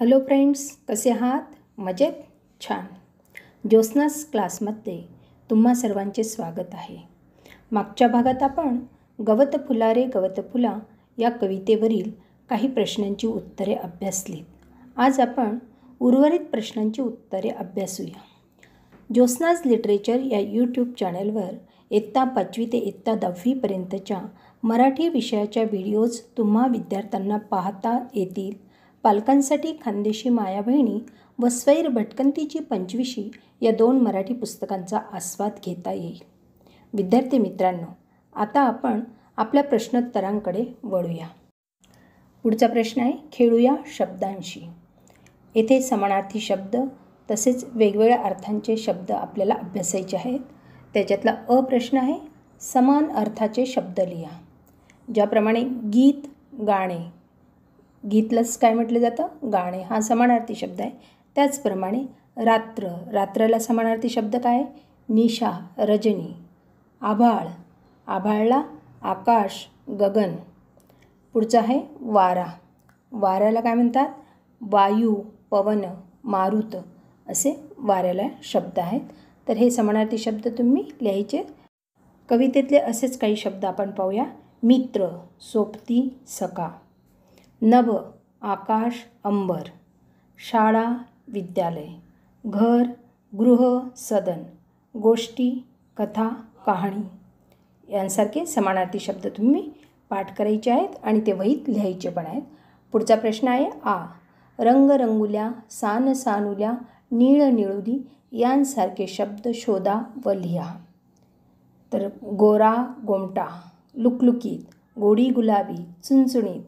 hello friends कसे आहात मजेत छान ज्योत्स्नास क्लासमध्ये तुम्हा सर्वांचे स्वागत आहे मागच्या भागात आपण गवत रे गवत फुला या कवितेवरील काही प्रश्नांची उत्तरे अभ्यासलीत आज आपण उर्वरित प्रश्नांची उत्तरे अभ्यासूया ज्योत्स्नास लिटरेचर या यूट्यूब चॅनलवर इत्ता पाचवी ते इयत्ता दहावीपर्यंतच्या मराठी विषयाच्या व्हिडिओज तुम्हा विद्यार्थ्यांना पाहता येतील पालकांसाठी खानदेशी बहिणी व स्वैर भटकंतीची पंचविशी या दोन मराठी पुस्तकांचा आस्वाद घेता येईल विद्यार्थी मित्रांनो आता आपण आपल्या प्रश्नोत्तरांकडे वळूया पुढचा प्रश्न आहे खेळूया शब्दांशी येथे समानार्थी शब्द तसेच वेगवेगळ्या अर्थांचे शब्द आपल्याला अभ्यासायचे आहेत त्याच्यातला अ प्रश्न आहे समान अर्थाचे शब्द लिहा ज्याप्रमाणे गीत गाणे गीतलाच काय म्हटलं जातं गाणे हा समानार्थी शब्द आहे त्याचप्रमाणे रात्र रात्रला समानार्थी शब्द काय निशा रजनी आभाळ आभाळला आकाश गगन पुढचा आहे वारा वाऱ्याला काय म्हणतात वायू पवन मारुत असे वाऱ्याला शब्द आहेत तर हे समानार्थी शब्द तुम्ही लिहायचे कवितेतले असेच काही शब्द आपण पाहूया मित्र सोबती सका नभ आकाश अंबर शाळा विद्यालय घर गृह सदन गोष्टी कथा कहाणी यांसारखे समानार्थी शब्द तुम्ही पाठ करायचे आहेत आणि ते वहीत लिहायचे पण आहेत पुढचा प्रश्न आहे आ रंगरंगुल्या सान सानुल्या नीळ निळुली यांसारखे शब्द शोधा व लिहा तर गोरा गोमटा लुकलुकीत गोडी गुलाबी चुणचुणीत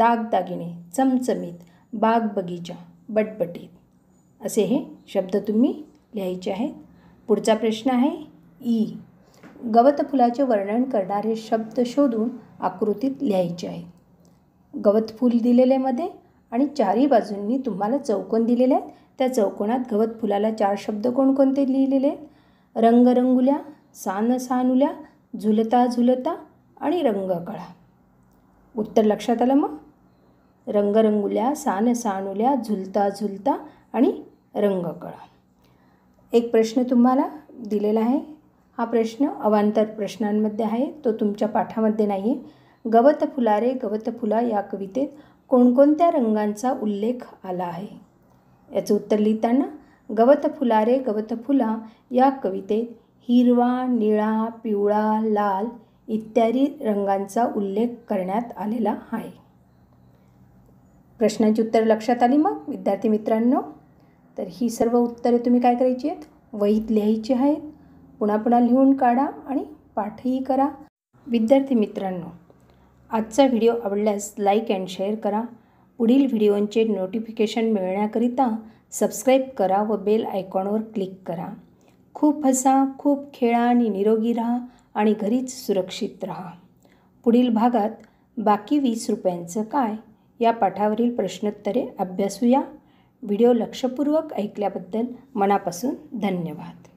दागदागिने चमचमीत बाग बगीचा बटबटीत असे हे शब्द तुम्ही लिहायचे आहेत पुढचा प्रश्न आहे ई गवत फुलाचे वर्णन करणारे शब्द शोधून आकृतीत लिहायचे आहेत गवतफूल मध्ये आणि चारही बाजूंनी तुम्हाला चौकोन दिलेले आहेत त्या चौकोनात गवत फुलाला चार शब्द कोणकोणते लिहिलेले आहेत रंगरंगुल्या सानसानुल्या झुलता झुलता आणि रंगकळा उत्तर लक्षात आलं मग रंगरंगुल्या सानुल्या झुलता झुलता आणि रंगकळा एक प्रश्न तुम्हाला दिलेला आहे हा प्रश्न अवांतर प्रश्नांमध्ये आहे तो तुमच्या पाठामध्ये नाही आहे गवत फुलारे गवत फुला या कवितेत कोणकोणत्या रंगांचा उल्लेख आला आहे याचं उत्तर लिहिताना गवत फुलारे गवत फुला या कवितेत हिरवा निळा पिवळा लाल इत्यादी रंगांचा उल्लेख करण्यात आलेला आहे प्रश्नांची उत्तरं लक्षात आली मग विद्यार्थी मित्रांनो तर ही सर्व उत्तरे तुम्ही काय करायची आहेत वहीत लिहायची आहेत पुन्हा पुन्हा लिहून काढा आणि पाठही करा विद्यार्थी मित्रांनो आजचा व्हिडिओ आवडल्यास लाईक अँड शेअर करा पुढील व्हिडिओंचे नोटिफिकेशन मिळण्याकरिता सबस्क्राईब करा व बेल आयकॉनवर क्लिक करा खूप हसा खूप खेळा आणि निरोगी राहा आणि घरीच सुरक्षित राहा पुढील भागात बाकी वीस रुपयांचं काय या पाठावरील प्रश्नोत्तरे अभ्यासूया व्हिडिओ लक्षपूर्वक ऐकल्याबद्दल मनापासून धन्यवाद